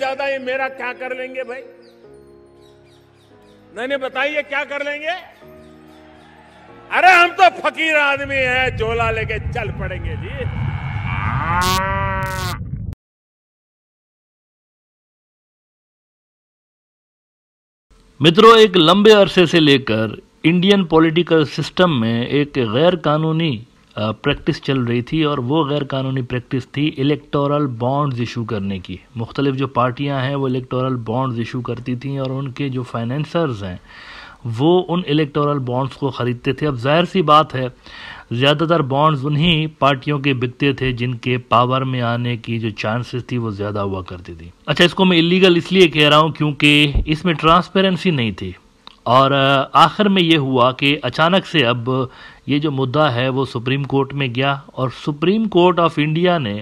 ज्यादा ये मेरा क्या कर लेंगे भाई नहीं बताइए क्या कर लेंगे अरे हम तो फकीर आदमी हैं झोला लेके चल पड़ेंगे जी मित्रों एक लंबे अरसे से लेकर इंडियन पॉलिटिकल सिस्टम में एक गैर कानूनी प्रैक्टिस चल रही थी और वो गैर कानूनी प्रैक्टिस थी इलेक्टोरल बॉन्ड्स इशू करने की मुख्तलिफ जो पार्टियां हैं वो इलेक्टोरल बॉन्ड्स इशू करती थी और उनके जो फाइनेंसर्स हैं वो उन इलेक्टोरल बॉन्ड्स को ख़रीदते थे अब जाहिर सी बात है ज़्यादातर बॉन्ड्स उन्हीं पार्टियों के बिकते थे जिनके पावर में आने की जो चांसेस थी वो ज़्यादा हुआ करती थी अच्छा इसको मैं इलीगल इसलिए कह रहा हूँ क्योंकि इसमें ट्रांसपेरेंसी नहीं थी और आखिर में ये हुआ कि अचानक से अब ये जो मुद्दा है वो सुप्रीम कोर्ट में गया और सुप्रीम कोर्ट ऑफ इंडिया ने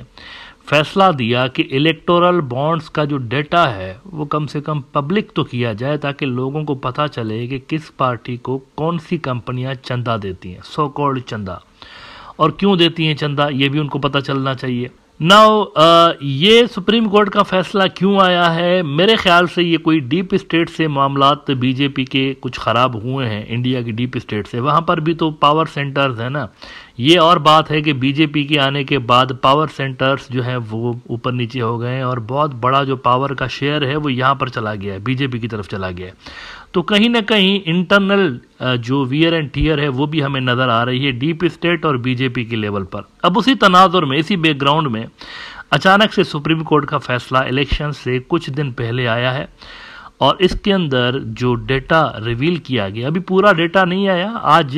फैसला दिया कि इलेक्टोरल बॉन्ड्स का जो डेटा है वो कम से कम पब्लिक तो किया जाए ताकि लोगों को पता चले कि किस पार्टी को कौन सी कंपनियां चंदा देती हैं सो कॉल्ड चंदा और क्यों देती हैं चंदा ये भी उनको पता चलना चाहिए नाउ uh, ये सुप्रीम कोर्ट का फैसला क्यों आया है मेरे ख्याल से ये कोई डीप स्टेट से मामला बीजेपी के कुछ ख़राब हुए हैं इंडिया की डीप स्टेट से वहाँ पर भी तो पावर सेंटर्स है ना ये और बात है कि बीजेपी के आने के बाद पावर सेंटर्स जो हैं वो ऊपर नीचे हो गए हैं और बहुत बड़ा जो पावर का शेयर है वो यहाँ पर चला गया है बीजेपी की तरफ चला गया है तो कहीं ना कहीं इंटरनल जो वियर एंड टीयर है वो भी हमें नज़र आ रही है डीप स्टेट और बीजेपी के लेवल पर अब उसी तनाजुर में इसी बैकग्राउंड में अचानक से सुप्रीम कोर्ट का फैसला इलेक्शन से कुछ दिन पहले आया है और इसके अंदर जो डेटा रिवील किया गया अभी पूरा डेटा नहीं आया आज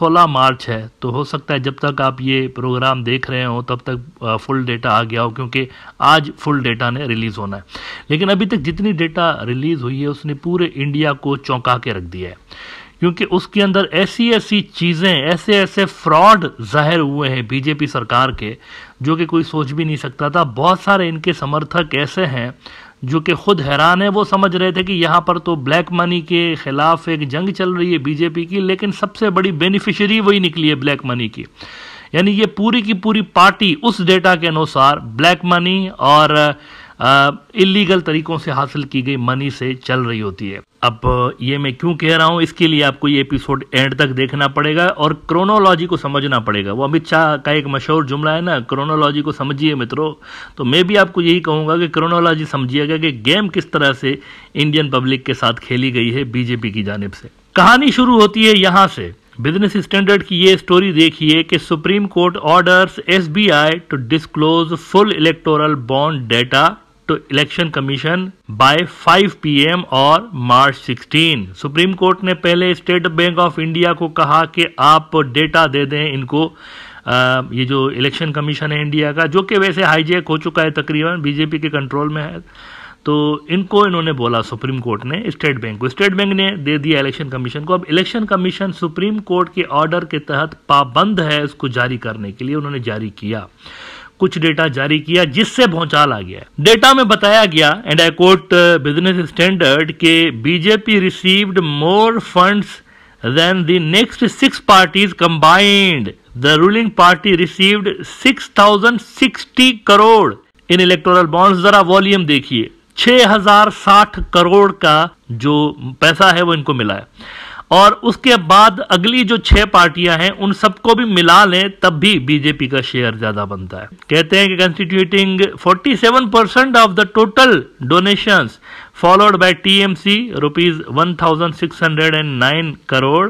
16 मार्च है तो हो सकता है जब तक आप ये प्रोग्राम देख रहे हो तब तक फुल डेटा आ गया हो क्योंकि आज फुल डेटा ने रिलीज़ होना है लेकिन अभी तक जितनी डेटा रिलीज़ हुई है उसने पूरे इंडिया को चौंका के रख दिया है क्योंकि उसके अंदर ऐसी ऐसी चीज़ें ऐसे ऐसे फ्रॉड जाहिर हुए हैं बीजेपी सरकार के जो कि कोई सोच भी नहीं सकता था बहुत सारे इनके समर्थक ऐसे हैं जो कि खुद हैरान है वो समझ रहे थे कि यहाँ पर तो ब्लैक मनी के ख़िलाफ़ एक जंग चल रही है बीजेपी की लेकिन सबसे बड़ी बेनिफिशरी वही निकली है ब्लैक मनी की यानी ये पूरी की पूरी पार्टी उस डेटा के अनुसार ब्लैक मनी और इलीगल तरीकों से हासिल की गई मनी से चल रही होती है अब ये मैं क्यों कह रहा हूं इसके लिए आपको ये एपिसोड एंड तक देखना पड़ेगा और क्रोनोलॉजी को समझना पड़ेगा वो अमित शाह का एक मशहूर जुमला है ना क्रोनोलॉजी को समझिए मित्रों तो मैं भी आपको यही कहूंगा कि क्रोनोलॉजी समझिएगा कि गेम किस तरह से इंडियन पब्लिक के साथ खेली गई है बीजेपी की जानब से कहानी शुरू होती है यहाँ से बिजनेस स्टैंडर्ड की ये स्टोरी देखिए कि Supreme Court orders SBI to disclose full electoral bond data to Election Commission by 5 PM और मार्च 16 सुप्रीम कोर्ट ने पहले स्टेट बैंक ऑफ इंडिया को कहा कि आप डेटा दे दें इनको आ, ये जो इलेक्शन कमीशन है इंडिया का जो कि वैसे हाईजेक हो चुका है तकरीबन बीजेपी के कंट्रोल में है तो इनको इन्होंने बोला सुप्रीम कोर्ट ने स्टेट बैंक को स्टेट बैंक ने दे दिया इलेक्शन कमीशन को अब इलेक्शन कमीशन सुप्रीम कोर्ट के ऑर्डर के तहत पाबंद है इसको जारी करने के लिए उन्होंने जारी किया कुछ डेटा जारी किया जिससे भौचाल आ गया डेटा में बताया गया and I quote Business Standard के BJP received more funds than the next six parties combined the ruling party received six thousand sixty crore in electoral bonds जरा वॉल्यूम देखिए 6060 करोड़ का जो पैसा है वो इनको मिला है और उसके बाद अगली जो छह पार्टियां हैं उन सबको भी मिला लें तब भी बीजेपी का शेयर ज्यादा बनता है कहते हैं कि constituting 47 percent of the total donations followed by TMC rupees one crore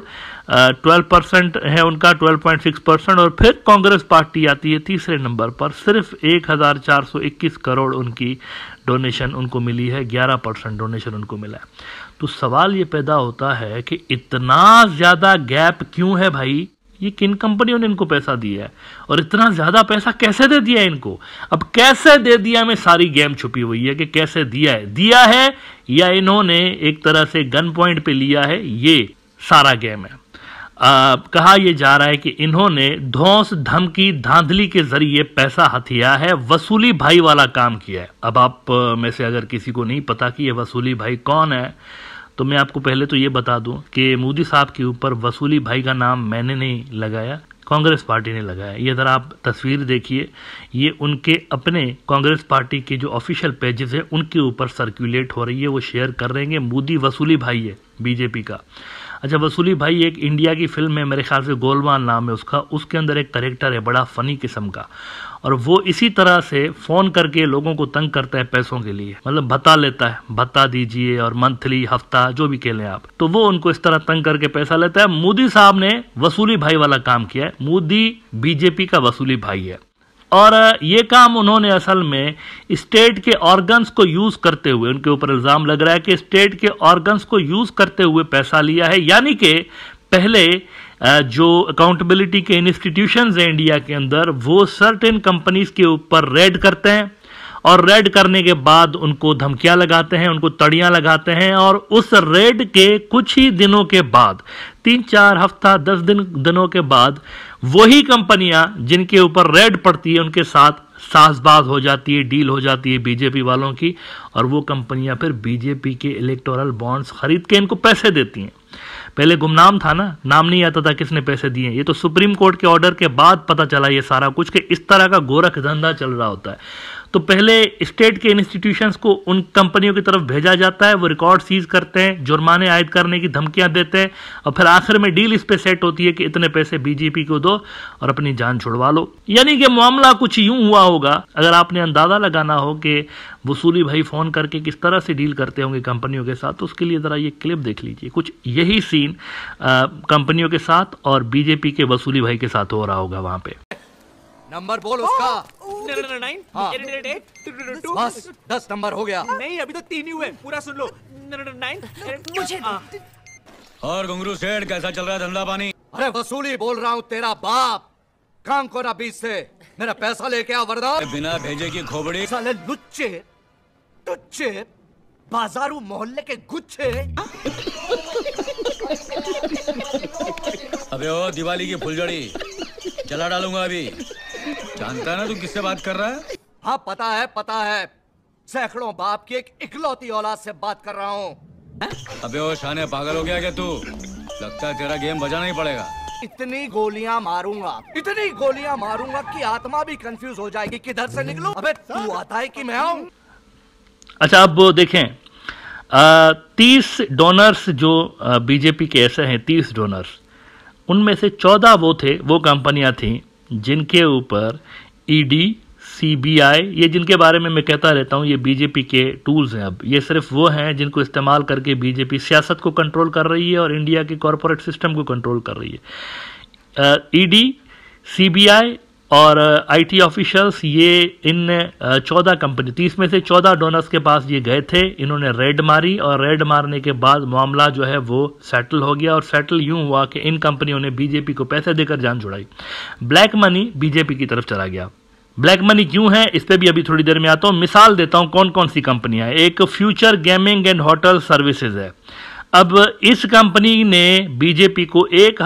twelve percent है उनका ट्वेल्व पॉइंट सिक्स परसेंट और फिर कांग्रेस पार्टी आती है तीसरे नंबर पर सिर्फ एक हज़ार चार सौ इक्कीस करोड़ उनकी डोनेशन उनको मिली है ग्यारह परसेंट डोनेशन उनको मिला है तो सवाल ये पैदा होता है कि इतना ज़्यादा गैप क्यों है भाई ये किन कंपनियों ने इनको पैसा दिया है और इतना ज़्यादा पैसा कैसे दे दिया है इनको अब कैसे दे दिया में सारी गेम छुपी हुई है कि कैसे दिया है दिया है या इन्होंने एक तरह से गन पॉइंट पे लिया है ये सारा गेम है आ, कहा यह जा रहा है कि इन्होंने धौस धमकी धांधली के जरिए पैसा हथिया है वसूली भाई वाला काम किया है अब आप में से अगर किसी को नहीं पता कि यह वसूली भाई कौन है तो मैं आपको पहले तो ये बता दूं कि मोदी साहब के ऊपर वसूली भाई का नाम मैंने नहीं लगाया कांग्रेस पार्टी ने लगाया ये जरा आप तस्वीर देखिए ये उनके अपने कांग्रेस पार्टी के जो ऑफिशियल पेजेस हैं उनके ऊपर सर्कुलेट हो रही है वो शेयर कर रहे हैं मोदी वसूली भाई है बीजेपी का अच्छा वसूली भाई एक इंडिया की फिल्म है मेरे ख्याल से गोलवान नाम है उसका उसके अंदर एक करेक्टर है बड़ा फ़नी किस्म का और वो इसी तरह से फ़ोन करके लोगों को तंग करता है पैसों के लिए मतलब भत्ता लेता है भत्ता दीजिए और मंथली हफ्ता जो भी कह लें आप तो वो उनको इस तरह तंग करके पैसा लेता है मोदी साहब ने वसूली भाई वाला काम किया है मोदी बीजेपी का वसूली भाई है और ये काम उन्होंने असल में स्टेट के ऑर्गन्स को यूज़ करते हुए उनके ऊपर इल्ज़ाम लग रहा है कि स्टेट के ऑर्गन्स को यूज़ करते हुए पैसा लिया है यानी कि पहले जो अकाउंटेबिलिटी के इंस्टीट्यूशन हैं इंडिया के अंदर वो सर्टेन कंपनीज के ऊपर रेड करते हैं और रेड करने के बाद उनको धमकियां लगाते हैं उनको तड़ियां लगाते हैं और उस रेड के कुछ ही दिनों के बाद तीन चार हफ्ता दस दिन दिनों के बाद वही कंपनियां जिनके ऊपर रेड पड़ती है उनके साथ साजबाज हो जाती है डील हो जाती है बीजेपी वालों की और वो कंपनियां फिर बीजेपी के इलेक्टोरल बॉन्ड्स खरीद के इनको पैसे देती हैं पहले गुमनाम था ना नाम नहीं आता था किसने पैसे दिए ये तो सुप्रीम कोर्ट के ऑर्डर के बाद पता चला ये सारा कुछ कि इस तरह का गोरख धंधा चल रहा होता है तो पहले स्टेट के इंस्टीट्यूशंस को उन कंपनियों की तरफ भेजा जाता है वो रिकॉर्ड सीज करते हैं जुर्माने आयद करने की धमकियां देते हैं और फिर आखिर में डील इस पे सेट होती है कि इतने पैसे बीजेपी को दो और अपनी जान छुड़वा लो यानी कि मामला कुछ यूं हुआ होगा अगर आपने अंदाज़ा लगाना हो कि वसूली भाई फ़ोन करके किस तरह से डील करते होंगे कंपनियों के साथ तो उसके लिए ज़रा ये क्लिप देख लीजिए कुछ यही सीन कंपनियों के साथ और बीजेपी के वसूली भाई के साथ हो रहा होगा वहाँ पे नंबर बोल उसका बस दस नंबर हो गया नहीं अभी तो तीन ही हुए पूरा सुन लो मुझे हाँ। और घुंगरू सेठ कैसा चल रहा है धंधा पानी अरे वसूली बोल रहा हूँ तेरा बाप काम को ना बीच से मेरा पैसा लेके आ वरदा बिना भेजे की खोबड़ी साले लुच्चे टुच्चे बाजारू मोहल्ले के गुच्छे अबे ओ दिवाली की फुलझड़ी चला डालूंगा अभी जानता है ना तू किससे बात कर रहा है हाँ पता है पता है सैकड़ों बाप की एक इकलौती औलाद से बात कर रहा हूँ अबे ओ शाने पागल हो गया क्या तू लगता है तेरा गेम बजाना ही पड़ेगा इतनी गोलियां मारूंगा इतनी गोलियां मारूंगा कि आत्मा भी कंफ्यूज हो जाएगी किधर से निकलो अबे तू आता है कि मैं आऊं अच्छा अब देखें तीस डोनर्स जो बीजेपी के ऐसे हैं तीस डोनर्स उनमें से चौदह वो थे वो कंपनियां थी जिनके ऊपर ईडी e सीबीआई ये जिनके बारे में मैं कहता रहता हूँ ये बीजेपी के टूल्स हैं अब ये सिर्फ वो हैं जिनको इस्तेमाल करके बीजेपी सियासत को कंट्रोल कर रही है और इंडिया के कॉरपोरेट सिस्टम को कंट्रोल कर रही है ईडी सीबीआई e और आईटी ऑफिशियल्स ये इन चौदह कंपनी तीस में से चौदह डोनर्स के पास ये गए थे इन्होंने रेड मारी और रेड मारने के बाद मामला जो है वो सेटल हो गया और सेटल यूं हुआ कि इन कंपनियों ने बीजेपी को पैसे देकर जान छुड़ाई ब्लैक मनी बीजेपी की तरफ चला गया ब्लैक मनी क्यों है इस पर भी अभी थोड़ी देर में आता हूँ मिसाल देता हूँ कौन कौन सी कंपनियां हैं एक Future Gaming and Hotel Services है अब इस कंपनी ने बीजेपी को एक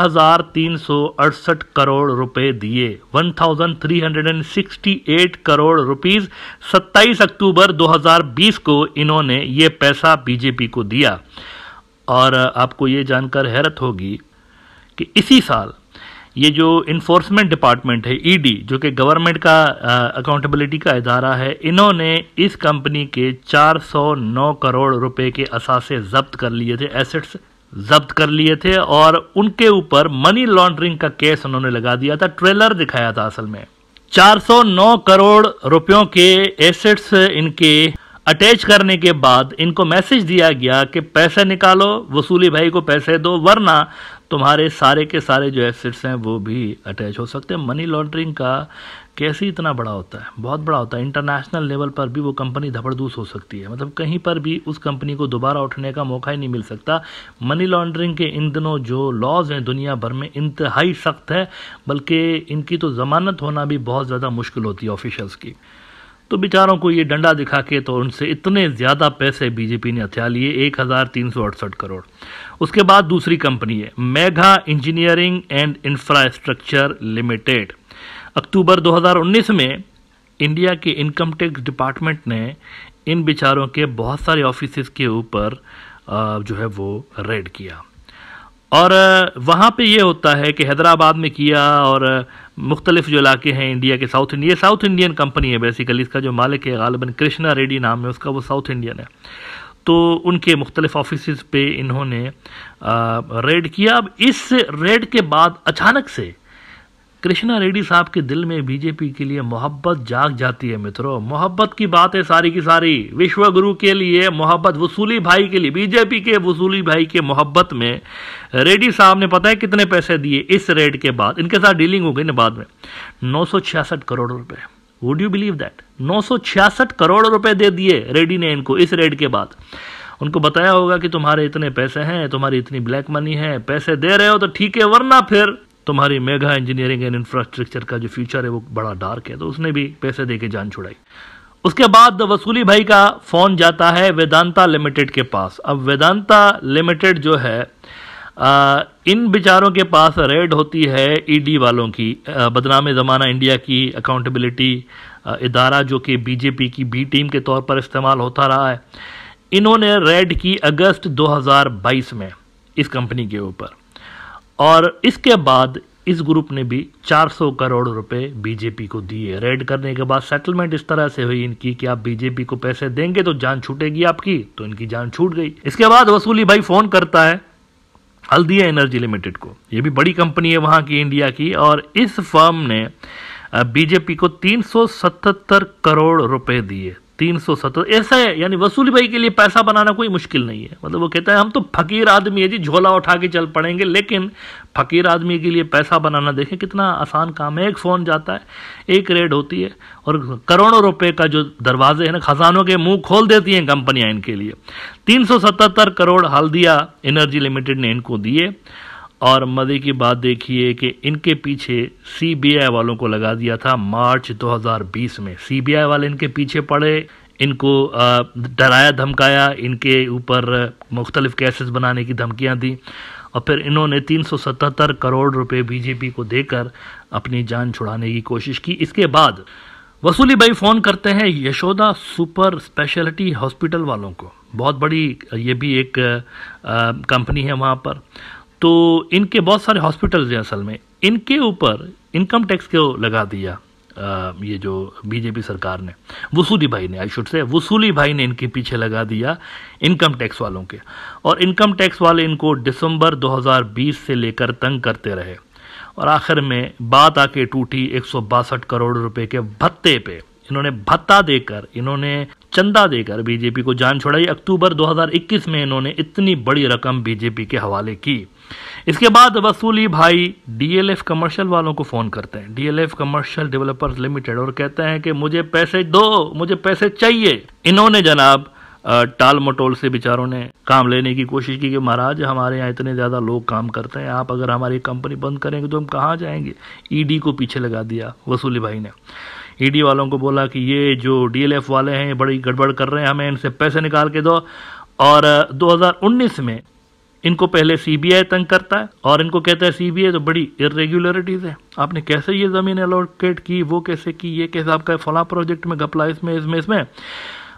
करोड़ रुपए दिए 1368 करोड़ रुपीस 27 अक्टूबर 2020 को इन्होंने ये पैसा बीजेपी को दिया और आपको ये जानकर हैरत होगी कि इसी साल ये जो इन्फोर्समेंट डिपार्टमेंट है ईडी e जो कि गवर्नमेंट का अकाउंटेबिलिटी का इदारा है इन्होंने इस कंपनी के 409 करोड़ रुपए के असासे जब्त कर लिए थे एसेट्स जब्त कर लिए थे और उनके ऊपर मनी लॉन्ड्रिंग का केस उन्होंने लगा दिया था ट्रेलर दिखाया था असल में 409 करोड़ रुपयों के एसेट्स इनके अटैच करने के बाद इनको मैसेज दिया गया कि पैसे निकालो वसूली भाई को पैसे दो वरना तुम्हारे सारे के सारे जो एसेट्स हैं वो भी अटैच हो सकते हैं मनी लॉन्ड्रिंग का कैसे इतना बड़ा होता है बहुत बड़ा होता है इंटरनेशनल लेवल पर भी वो कंपनी धबड़दूस हो सकती है मतलब कहीं पर भी उस कंपनी को दोबारा उठने का मौका ही नहीं मिल सकता मनी लॉन्ड्रिंग के इन दिनों जो लॉज हैं दुनिया भर में इंतहाई सख्त है बल्कि इनकी तो ज़मानत होना भी बहुत ज़्यादा मुश्किल होती है ऑफिशल्स की तो बेचारों को ये डंडा दिखा के तो उनसे इतने ज़्यादा पैसे बीजेपी ने हथिया लिए एक हज़ार तीन सौ अड़सठ करोड़ उसके बाद दूसरी कंपनी है Megha Engineering and Infrastructure Limited October 2019 में इंडिया के इनकम टैक्स डिपार्टमेंट ने इन बेचारों के बहुत सारे ऑफिस के ऊपर जो है वो रेड किया और वहाँ पे ये होता है कि हैदराबाद में किया और मुख्तलिफ जो इलाके हैं इंडिया के South India South Indian company है बेसिकली इसका जो मालिक है गालबन कृष्णा रेड्डी नाम है उसका वो साउथ इंडियन है तो उनके मुख्तलिफ ऑफिस पे इन्होंने रेड किया अब इस रेड के बाद अचानक से कृष्णा रेड्डी साहब के दिल में बीजेपी के लिए मोहब्बत जाग जाती है मित्रों मोहब्बत की बात है सारी की सारी विश्व गुरु के लिए मोहब्बत वसूली भाई के लिए बीजेपी के वसूली भाई के मोहब्बत में रेड्डी साहब ने पता है कितने पैसे दिए इस रेड के बाद इनके साथ डीलिंग हो गई ना बाद में नौ करोड़ रुपए वुड यू बिलीव दैट नौ करोड़ रुपए दे दिए रेड्डी ने इनको इस रेड के बाद उनको बताया होगा कि तुम्हारे इतने पैसे हैं तुम्हारी इतनी ब्लैक मनी है पैसे दे रहे हो तो ठीक है वरना फिर तुम्हारी मेगा इंजीनियरिंग एंड इंफ्रास्ट्रक्चर का जो फ्यूचर है वो बड़ा डार्क है तो उसने भी पैसे दे के जान छुड़ाई उसके बाद वसूली भाई का फोन जाता है वेदांता लिमिटेड के पास अब वेदांता लिमिटेड जो है आ, इन बेचारों के पास रेड होती है ईडी वालों की बदनाम ज़माना इंडिया की अकाउंटेबिलिटी इदारा जो कि बीजेपी की बी टीम के तौर पर इस्तेमाल होता रहा है इन्होंने रेड की अगस्त 2022 में इस कंपनी के ऊपर और इसके बाद इस ग्रुप ने भी 400 करोड़ रुपए बीजेपी को दिए रेड करने के बाद सेटलमेंट इस तरह से हुई इनकी कि आप बीजेपी को पैसे देंगे तो जान छूटेगी आपकी तो इनकी जान छूट गई इसके बाद वसूली भाई फोन करता है हल्दिया एनर्जी लिमिटेड को यह भी बड़ी कंपनी है वहां की इंडिया की और इस फर्म ने बीजेपी को 377 करोड़ रुपए दिए तीन सौ सत्तर ऐसा है यानी वसूली भाई के लिए पैसा बनाना कोई मुश्किल नहीं है मतलब वो कहता है हम तो फकीर आदमी है जी झोला उठा के चल पड़ेंगे लेकिन फकीर आदमी के लिए पैसा बनाना देखें कितना आसान काम है एक फ़ोन जाता है एक रेड होती है और करोड़ों रुपए का जो दरवाजे हैं ना खजानों के मुंह खोल देती हैं कंपनियां इनके लिए तीन करोड़ हल्दिया एनर्जी लिमिटेड ने इनको दिए और मज़े की बात देखिए कि इनके पीछे सीबीआई वालों को लगा दिया था मार्च 2020 में सीबीआई वाले इनके पीछे पड़े इनको डराया धमकाया इनके ऊपर मुख्तलिफ केसेस बनाने की धमकियां दी और फिर इन्होंने 377 करोड़ रुपए बीजेपी को देकर अपनी जान छुड़ाने की कोशिश की इसके बाद वसूली भाई फ़ोन करते हैं यशोदा सुपर स्पेशलिटी हॉस्पिटल वालों को बहुत बड़ी ये भी एक कंपनी है वहाँ पर तो इनके बहुत सारे हॉस्पिटल्स हैं असल में इनके ऊपर इनकम टैक्स को लगा दिया आ, ये जो बीजेपी सरकार ने वसूली भाई ने आई शुड से वसूली भाई ने इनके पीछे लगा दिया इनकम टैक्स वालों के और इनकम टैक्स वाले इनको दिसंबर 2020 से लेकर तंग करते रहे और आखिर में बात आके टूटी एक करोड़ रुपए के भत्ते पे इन्होंने भत्ता देकर इन्होंने चंदा देकर बीजेपी को जान छोड़ाई अक्टूबर 2021 में इन्होंने इतनी बड़ी रकम बीजेपी के हवाले की इसके बाद वसूली भाई डीएलएफ कमर्शियल वालों को फ़ोन करते हैं डीएलएफ कमर्शियल डेवलपर्स लिमिटेड और कहते हैं कि मुझे पैसे दो मुझे पैसे चाहिए इन्होंने जनाब टाल मटोल से बेचारों ने काम लेने की कोशिश की कि महाराज हमारे यहाँ इतने ज़्यादा लोग काम करते हैं आप अगर हमारी कंपनी बंद करेंगे तो हम कहाँ जाएंगे ईडी को पीछे लगा दिया वसूली भाई ने ईडी वालों को बोला कि ये जो डीएलएफ वाले हैं ये बड़ी गड़बड़ कर रहे हैं हमें इनसे पैसे निकाल के दो और 2019 में इनको पहले सीबीआई तंग करता है और इनको कहता है सीबीआई तो बड़ी इरेग्युलरिटीज है आपने कैसे ये ज़मीन एलोकेट की वो कैसे की ये कैसे आपका फला प्रोजेक्ट में घपला इसमें इसमें इसमें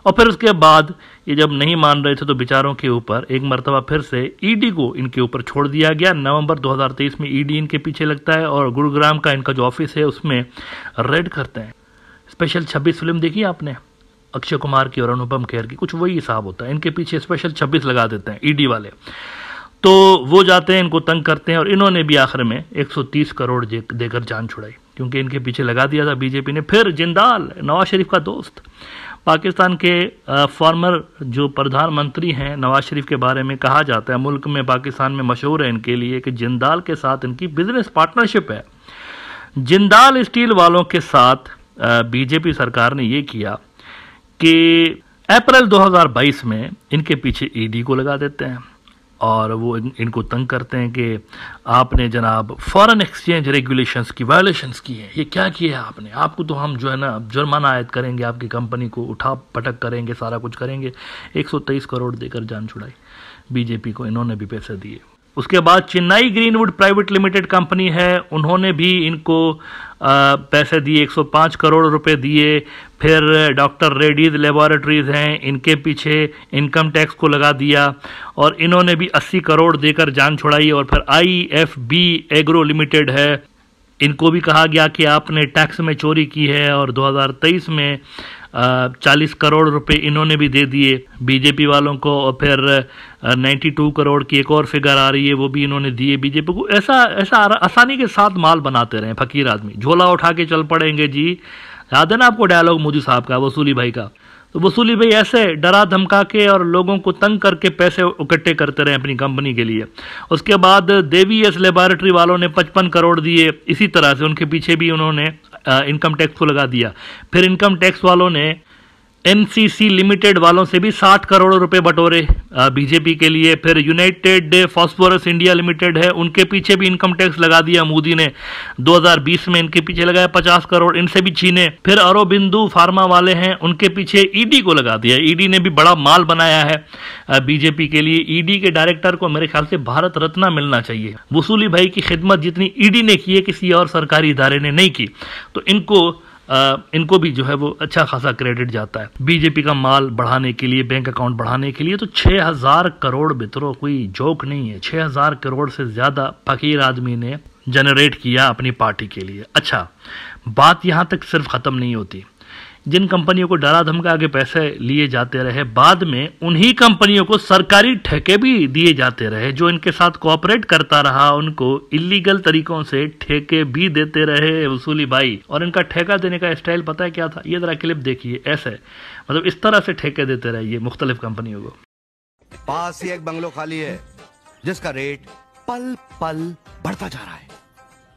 और फिर उसके बाद ये जब नहीं मान रहे थे तो बिचारों के ऊपर एक मरतबा फिर से ईडी को इनके ऊपर छोड़ दिया गया नवंबर 2023 में ईडी इनके पीछे लगता है और गुरुग्राम का इनका जो ऑफिस है उसमें रेड करते हैं स्पेशल छब्बीस फिल्म देखी आपने अक्षय कुमार की और अनुपम खेर की कुछ वही हिसाब होता है इनके पीछे स्पेशल छब्बीस लगा देते हैं ईडी e वाले तो वो जाते हैं इनको तंग करते हैं और इन्होंने भी आखिर में 130 करोड़ देकर जान छुड़ाई क्योंकि इनके पीछे लगा दिया था बीजेपी ने फिर जिंदाल नवाज शरीफ का दोस्त पाकिस्तान के फॉर्मर जो प्रधानमंत्री हैं नवाज शरीफ के बारे में कहा जाता है मुल्क में पाकिस्तान में मशहूर है इनके लिए कि जिंदाल के साथ इनकी बिजनेस पार्टनरशिप है जिंदाल स्टील वालों के साथ बीजेपी सरकार ने ये किया कि अप्रैल 2022 में इनके पीछे ईडी e को लगा देते हैं और वो इन, इनको तंग करते हैं कि आपने जनाब फॉरेन एक्सचेंज रेगुलेशंस की वायलेशंस की हैं ये क्या किया है आपने आपको तो हम जो है ना जुर्माना आयद करेंगे आपकी कंपनी को उठा पटक करेंगे सारा कुछ करेंगे 123 करोड़ देकर जान छुड़ाई बीजेपी को इन्होंने भी पैसे दिए उसके बाद Chennai Greenwood Private Limited company है उन्होंने भी इनको पैसे दिए 105 करोड़ रुपए दिए फिर डॉक्टर रेडीज़ लेबॉरेटरीज हैं इनके पीछे इनकम टैक्स को लगा दिया और इन्होंने भी 80 करोड़ देकर जान छुड़ाई और फिर बी एग्रो लिमिटेड है इनको भी कहा गया कि आपने टैक्स में चोरी की है और 2023 में चालीस करोड़ रुपए इन्होंने भी दे दिए बीजेपी वालों को और फिर नाइन्टी टू करोड़ की एक और फिगर आ रही है वो भी इन्होंने दिए बीजेपी को ऐसा ऐसा आसानी के साथ माल बनाते रहे फकीर आदमी झोला उठा के चल पड़ेंगे जी याद है ना आपको डायलॉग मोदी साहब का वसूली भाई का तो वसूली भाई ऐसे डरा धमका के और लोगों को तंग करके पैसे इकट्ठे करते रहे अपनी कंपनी के लिए उसके बाद देवी एस लेबॉरेटरी वालों ने पचपन करोड़ दिए इसी तरह से उनके पीछे भी उन्होंने इनकम uh, टैक्स को लगा दिया फिर इनकम टैक्स वालों ने एनसीसी लिमिटेड वालों से भी 60 करोड़ रुपए बटोरे बीजेपी के लिए फिर यूनाइटेड फॉस्फोरस इंडिया लिमिटेड है उनके पीछे भी इनकम टैक्स लगा दिया मोदी ने 2020 में इनके पीछे लगाया 50 करोड़ इनसे भी छीने फिर अरोबिंदु फार्मा वाले हैं उनके पीछे ईडी को लगा दिया ईडी ने भी बड़ा माल बनाया है बीजेपी के लिए ईडी के डायरेक्टर को मेरे ख्याल से भारत रत्न मिलना चाहिए वसूली भाई की खिदमत जितनी ईडी ने की है किसी और सरकारी इदारे ने नहीं की तो इनको इनको भी जो है वो अच्छा खासा क्रेडिट जाता है बीजेपी का माल बढ़ाने के लिए बैंक अकाउंट बढ़ाने के लिए तो 6000 करोड़ मित्रों कोई जोक नहीं है 6000 करोड़ से ज़्यादा फकीर आदमी ने जनरेट किया अपनी पार्टी के लिए अच्छा बात यहाँ तक सिर्फ ख़त्म नहीं होती जिन कंपनियों को डरा धमका के पैसे लिए जाते रहे बाद में उन्हीं कंपनियों को सरकारी ठेके भी दिए जाते रहे जो इनके साथ कोऑपरेट करता रहा उनको इलीगल तरीकों से ठेके भी देते रहे वसूली भाई और इनका ठेका देने का स्टाइल पता है क्या था ये जरा क्लिप देखिए ऐसे मतलब इस तरह से ठेके देते रहे ये मुख्तलिफ कंपनियों को पास ही एक बंगलो खाली है जिसका रेट पल पल बढ़ता जा रहा है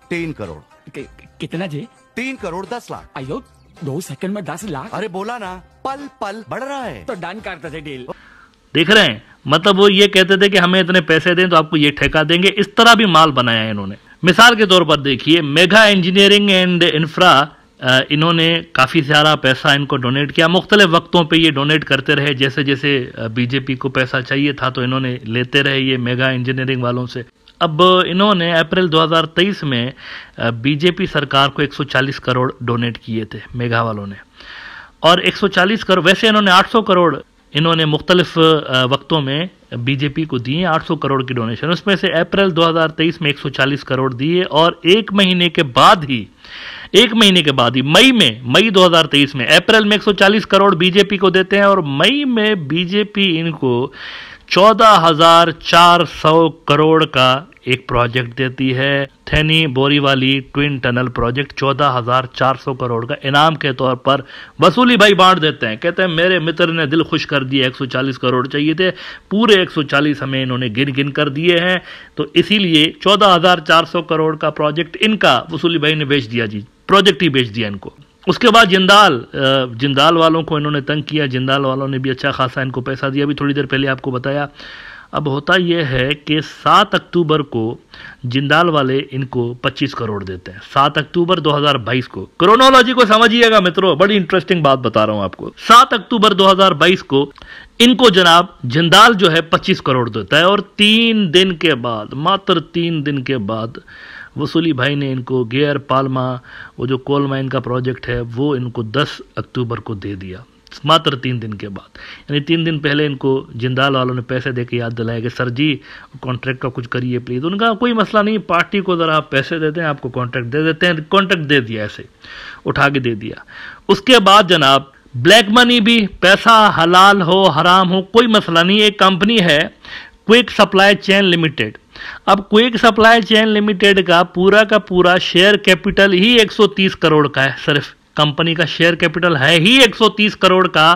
तीन करोड़ कितना जी तीन करोड़ दस लाख आयोग दो सेकंड में दस लाख अरे बोला ना पल पल बढ़ रहा है तो डन करते थे डील देख रहे हैं मतलब वो ये कहते थे कि हमें इतने पैसे दें तो आपको ये ठेका देंगे इस तरह भी माल बनाया है इन्होंने मिसाल के तौर पर देखिए मेगा इंजीनियरिंग एंड इंफ्रा इन्होंने काफ़ी सारा पैसा इनको डोनेट किया मुख्तलिफ वक्तों पे ये डोनेट करते रहे जैसे जैसे बीजेपी को पैसा चाहिए था तो इन्होंने लेते रहे ये मेगा इंजीनियरिंग वालों से अब इन्होंने अप्रैल 2023 में बीजेपी सरकार को 140 करोड़ डोनेट किए थे मेघा वालों ने और 140 करोड़ वैसे इन्होंने 800 करोड़ इन्होंने मुख्तलिफ वक्तों में बीजेपी को दिए 800 करोड़ की डोनेशन उसमें से अप्रैल 2023 में 140 करोड़ दिए और एक महीने के बाद ही एक महीने के बाद ही मई में मई 2023 में अप्रैल में 140 करोड़ बीजेपी को देते हैं और मई में बीजेपी इनको चौदह हजार चार सौ करोड़ का एक प्रोजेक्ट देती है Thane Borivali twin tunnel project चौदह हजार चार सौ करोड़ का इनाम के तौर पर वसूली भाई बांट देते हैं कहते हैं मेरे मित्र ने दिल खुश कर दिया 140 करोड़ चाहिए थे पूरे 140 हमें इन्होंने गिन गिन कर दिए हैं तो इसीलिए चौदह हजार चार सौ करोड़ का प्रोजेक्ट इनका वसूली भाई ने बेच दिया जी प्रोजेक्ट ही बेच दिया इनको उसके बाद जिंदाल जिंदाल वालों को इन्होंने तंग किया जिंदाल वालों ने भी अच्छा खासा इनको पैसा दिया अभी थोड़ी देर पहले आपको बताया अब होता यह है कि सात अक्टूबर को जिंदाल वाले इनको 25 करोड़ देते हैं सात अक्टूबर 2022 को क्रोनोलॉजी को समझिएगा मित्रों बड़ी इंटरेस्टिंग बात बता रहा हूं आपको सात अक्टूबर 2022 को इनको जनाब जिंदाल जो है 25 करोड़ देता है और तीन दिन के बाद मात्र तीन दिन के बाद वसूली भाई ने इनको गेयर पालमा वो जो कोल माइन का प्रोजेक्ट है वो इनको 10 अक्टूबर को दे दिया मात्र तीन दिन के बाद यानी तीन दिन पहले इनको जिंदाल वालों ने पैसे दे के याद दिलाया कि सर जी कॉन्ट्रैक्ट का कुछ करिए प्लीज़ उनका कोई मसला नहीं पार्टी को ज़रा आप पैसे दे दें आपको कॉन्ट्रैक्ट दे देते हैं कॉन्ट्रैक्ट दे दिया ऐसे उठा के दे दिया उसके बाद जनाब ब्लैक मनी भी पैसा हलाल हो हराम हो कोई मसला नहीं एक कंपनी है क्विक सप्लाई चेन लिमिटेड अब क्विक सप्लाई चेन लिमिटेड का पूरा का पूरा शेयर कैपिटल ही 130 करोड़ का है सिर्फ कंपनी का शेयर कैपिटल है ही 130 करोड़ का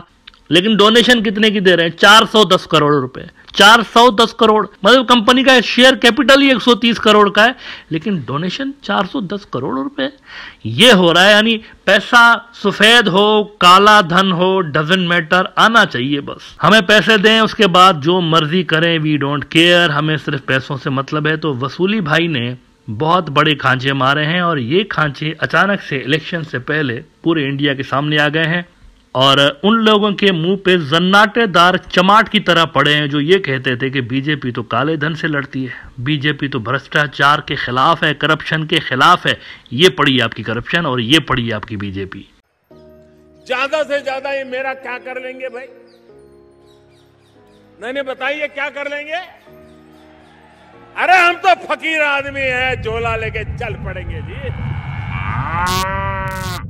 लेकिन डोनेशन कितने की दे रहे हैं चार सौ दस करोड़ रुपए चार सौ दस करोड़ मतलब कंपनी का शेयर कैपिटल ही एक सौ तीस करोड़ का है लेकिन डोनेशन चार सौ दस करोड़ रुपए ये हो रहा है यानी पैसा सफेद हो काला धन हो डजेंट मैटर आना चाहिए बस हमें पैसे दें उसके बाद जो मर्जी करें वी डोंट केयर हमें सिर्फ पैसों से मतलब है तो वसूली भाई ने बहुत बड़े खांचे मारे हैं और ये खांचे अचानक से इलेक्शन से पहले पूरे इंडिया के सामने आ गए हैं और उन लोगों के मुंह पे जन्नाटेदार चमाट की तरह पड़े हैं जो ये कहते थे कि बीजेपी तो काले धन से लड़ती है बीजेपी तो भ्रष्टाचार के खिलाफ है करप्शन के खिलाफ है ये पड़ी आपकी करप्शन और ये पड़ी आपकी बीजेपी ज्यादा से ज्यादा ये मेरा क्या कर लेंगे भाई नहीं बताइए क्या कर लेंगे अरे हम तो फकीर आदमी है झोला लेके चल पड़ेंगे जी